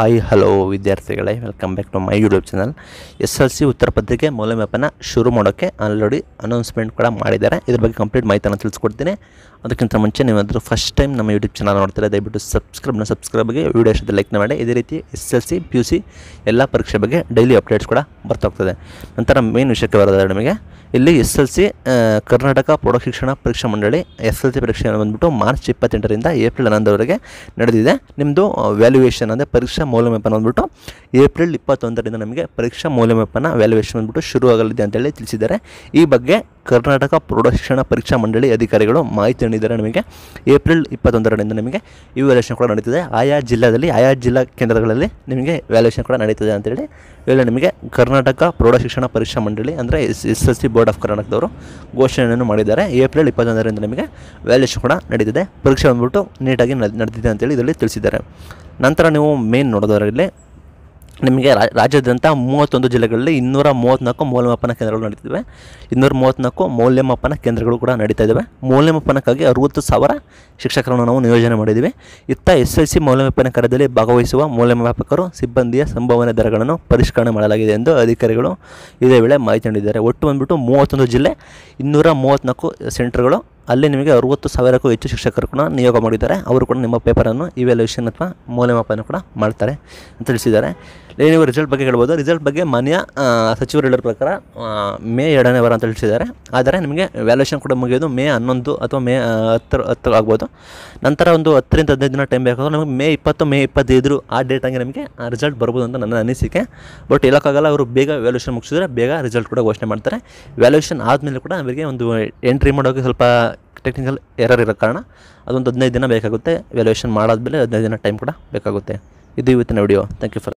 hi hello ವಿದ್ಯಾರ್ಥಿಗಳೇ welcome back to my YouTube channel S L C ಉತ್ತರ ಪತ್ರಿಕೆ ಮೌಲ್ಯಮಾಪನ ಶುರು ಮಾಡೋಕ್ಕೆ ಆಲ್ರೆಡಿ ಅನೌನ್ಸ್ಮೆಂಟ್ ಕೂಡ ಮಾಡಿದ್ದಾರೆ ಇದ್ರ ಬಗ್ಗೆ ಕಂಪ್ಲೀಟ್ ಮಾಹಿತಿಯನ್ನು ತಿಳಿಸ್ಕೊಡ್ತೀನಿ ಅದಕ್ಕಿಂತ ಮುಂಚೆ ನೀವಾದರೂ ಫಸ್ಟ್ ಟೈಮ್ ನಮ್ಮ ಯೂಟ್ಯೂಬ್ ಚಾನಲ್ ನೋಡ್ತಾರೆ ದಯವಿಟ್ಟು ಸಬ್ಸ್ಕ್ರೈಬ್ನ ಸಬ್ಸ್ಕ್ರೈಬ್ಗೆ ವಿಡಿಯೋ ಇಷ್ಟದ ಲೈಕ್ ಮಾಡಿ ಇದೇ ರೀತಿ S L C P U C ಎಲ್ಲ ಪರೀಕ್ಷೆ ಬಗ್ಗೆ ಡೈಲಿ ಅಪ್ಡೇಟ್ಸ್ ಕೂಡ ಬರ್ತಾಗ್ತದೆ ನಂತರ ಮೇನ್ ವಿಷಯಕ್ಕೆ ಬರೋದಾದ್ರೆ ನಿಮಗೆ ಇಲ್ಲಿ ಎಸ್ ಎಲ್ ಸಿ ಕರ್ನಾಟಕ ಪ್ರೌಢಶಿಕ್ಷಣ ಪರೀಕ್ಷಾ ಮಂಡಳಿ ಎಸ್ ಎಲ್ ಸಿ ಪರೀಕ್ಷೆಯನ್ನು ಬಂದುಬಿಟ್ಟು ಮಾರ್ಚ್ ಇಪ್ಪತ್ತೆಂಟರಿಂದ ಏಪ್ರಿಲ್ ಹನ್ನೊಂದರವರೆಗೆ ನಡೆದಿದೆ ನಿಮ್ಮದು ವ್ಯಾಲ್ಯೂಯೇಷನ್ ಅಂದರೆ ಪರೀಕ್ಷಾ ಮೌಲ್ಯಮಾಪನ ಅಂದ್ಬಿಟ್ಟು ಏಪ್ರಿಲ್ ಇಪ್ಪತ್ತೊಂದರಿಂದ ನಮಗೆ ಪರೀಕ್ಷಾ ಮೌಲ್ಯಮಾಪನ ವ್ಯಾಲ್ಯೂಯೇಷನ್ ಅಂದ್ಬಿಟ್ಟು ಶುರು ಆಗಲಿದೆ ಅಂತೇಳಿ ತಿಳಿಸಿದ್ದಾರೆ ಈ ಬಗ್ಗೆ ಕರ್ನಾಟಕ ಪ್ರೌಢಶಿಕ್ಷಣ ಪರೀಕ್ಷಾ ಮಂಡಳಿ ಅಧಿಕಾರಿಗಳು ಮಾಹಿತಿ ನೀಡಿದ್ದಾರೆ ನಿಮಗೆ ಏಪ್ರಿಲ್ ಇಪ್ಪತ್ತೊಂದರಿಂದ ನಿಮಗೆ ಈ ವ್ಯಾಲ್ಯೂಷನ್ ಕೂಡ ನಡೀತಿದೆ ಆಯಾ ಜಿಲ್ಲಾದಲ್ಲಿ ಆಯಾ ಜಿಲ್ಲಾ ಕೇಂದ್ರಗಳಲ್ಲಿ ನಿಮಗೆ ವ್ಯಾಲ್ಯೂಷನ್ ಕೂಡ ನಡೀತಿದೆ ಅಂತೇಳಿ ಇವೆಲ್ಲ ನಿಮಗೆ ಕರ್ನಾಟಕ ಪ್ರೌಢಶಿಕ್ಷಣ ಪರೀಕ್ಷಾ ಮಂಡಳಿ ಅಂದರೆ S S L C board of ಕರ್ನಾಟಕದವರು ಘೋಷಣೆಯನ್ನು ಮಾಡಿದ್ದಾರೆ ಏಪ್ರಿಲ್ ಇಪ್ಪತ್ತೊಂದರಿಂದ ನಿಮಗೆ ವ್ಯಾಲ್ಯೂಷನ್ ಕೂಡ ನಡೀತಿದೆ ಪರೀಕ್ಷೆ ಬಂದ್ಬಿಟ್ಟು ನೀಟಾಗಿ ನಡೆದಿದೆ ಅಂತೇಳಿ ಇದರಲ್ಲಿ ತಿಳಿಸಿದ್ದಾರೆ ನಂತರ ನೀವು ಮೇನ್ ನೋಡೋದರಲ್ಲಿ ನಿಮಗೆ ರಾಜ್ಯಾದ್ಯಂತ ಮೂವತ್ತೊಂದು ಜಿಲ್ಲೆಗಳಲ್ಲಿ ಇನ್ನೂರ ಮೂವತ್ತ್ನಾಲ್ಕು ಮೌಲ್ಯಮಾಪನ ಕೇಂದ್ರಗಳು ನಡೀತಿದ್ದಾವೆ ಇನ್ನೂರ ಮೂವತ್ತ್ನಾಲ್ಕು ಮೌಲ್ಯಮಾಪನ ಕೇಂದ್ರಗಳು ಕೂಡ ನಡೀತಾ ಇದ್ದಾವೆ ಮೌಲ್ಯಮಾಪನಕ್ಕಾಗಿ ಅರುವತ್ತು ಸಾವಿರ ಶಿಕ್ಷಕರನ್ನು ನಾವು ನಿಯೋಜನೆ ಮಾಡಿದ್ದೀವಿ ಇತ್ತ ಎಸ್ ಎಲ್ ಸಿ ಮೌಲ್ಯಮಾಪನ ಕಾರ್ಯದಲ್ಲಿ ಭಾಗವಹಿಸುವ ಮೌಲ್ಯಮಾಪಕರು ಸಿಬ್ಬಂದಿಯ ಸಂಭಾವನೆ ದರಗಳನ್ನು ಪರಿಷ್ಕರಣೆ ಮಾಡಲಾಗಿದೆ ಎಂದು ಅಧಿಕಾರಿಗಳು ಇದೇ ವೇಳೆ ಮಾಹಿತಿ ನೀಡಿದ್ದಾರೆ ಒಟ್ಟು ಬಂದುಬಿಟ್ಟು ಮೂವತ್ತೊಂದು ಜಿಲ್ಲೆ ಇನ್ನೂರ ಮೂವತ್ತ್ನಾಲ್ಕು ಸೆಂಟರ್ಗಳು ಅಲ್ಲಿ ನಿಮಗೆ ಅರುವತ್ತು ಸಾವಿರಕ್ಕೂ ಹೆಚ್ಚು ಶಿಕ್ಷಕರು ಕೂಡ ನಿಯೋಗ ಮಾಡಿದ್ದಾರೆ ಅವರು ಕೂಡ ನಿಮ್ಮ ಪೇಪರನ್ನು ಇವ್ಯಾಲ್ಯೂಷನ್ e ಅಥವಾ ಮೌಲ್ಯಮಾಪನ ಕೂಡ ಮಾಡ್ತಾರೆ ಅಂತ ತಿಳಿಸಿದ್ದಾರೆ ನೀವು ರಿಸಲ್ಟ್ ಬಗ್ಗೆ ಹೇಳ್ಬೋದು ರಿಸಲ್ಟ್ ಬಗ್ಗೆ ಮಾನ್ಯ ಸಚಿವರು ಹೇಳಿರೋ ಪ್ರಕಾರ ಮೇ ಎರಡನೇ ವಾರ ಅಂತ ತಿಳಿಸಿದ್ದಾರೆ ಆದರೆ ನಿಮಗೆ ವ್ಯಾಲ್ಯೂಷನ್ ಕೂಡ ಮುಗಿಯೋದು ಮೇ ಹನ್ನೊಂದು ಅಥವಾ ಮೇ ಹತ್ತರ ಹತ್ತು ಆಗ್ಬೋದು ನಂತರ ಒಂದು ಹತ್ತರಿಂದ ಹದಿನೈದು ದಿನ ಟೈಮ್ ಬೇಕಾದ್ರೆ ನಮಗೆ ಮೇ ಇಪ್ಪತ್ತು ಮೇ ಇಪ್ಪತ್ತೈದು ಆ ಡೇಟ್ ಹಂಗೆ ಆ ರಿಸಲ್ಟ್ ಬರ್ಬೋದು ಅಂತ ನನ್ನ ಅನಿಸಿಕೆ ಬಟ್ ಇಲ್ಲಕ್ಕಾಗಲ್ಲ ಅವರು ಬೇಗ ವ್ಯಾಲ್ಯೂಷನ್ ಮುಗಿಸಿದ್ರೆ ಬೇಗ ರಿಸಲ್ಟ್ ಕೂಡ ಘೋಷಣೆ ಮಾಡ್ತಾರೆ ವ್ಯಾಲ್ಯೂಷನ್ ಆದಮೇಲೆ ಕೂಡ ಅವರಿಗೆ ಒಂದು ಎಂಟ್ರಿ ಮಾಡೋಕ್ಕೆ ಸ್ವಲ್ಪ ಟೆಕ್ನಿಕಲ್ ಎರರ್ ಇರೋ ಕಾರಣ ಅದೊಂದು ಹದಿನೈದು ದಿನ ಬೇಕಾಗುತ್ತೆ ವ್ಯಾಲ್ಯೂಯೇಷನ್ ಮಾಡಾದ್ಮೇಲೆ ಹದಿನೈದು ದಿನ ಟೈಮ್ ಕೂಡ ಬೇಕಾಗುತ್ತೆ ಇದು ಇವತ್ತಿನ ವಿಡಿಯೋ ಥ್ಯಾಂಕ್ ಯು ಫಾರ್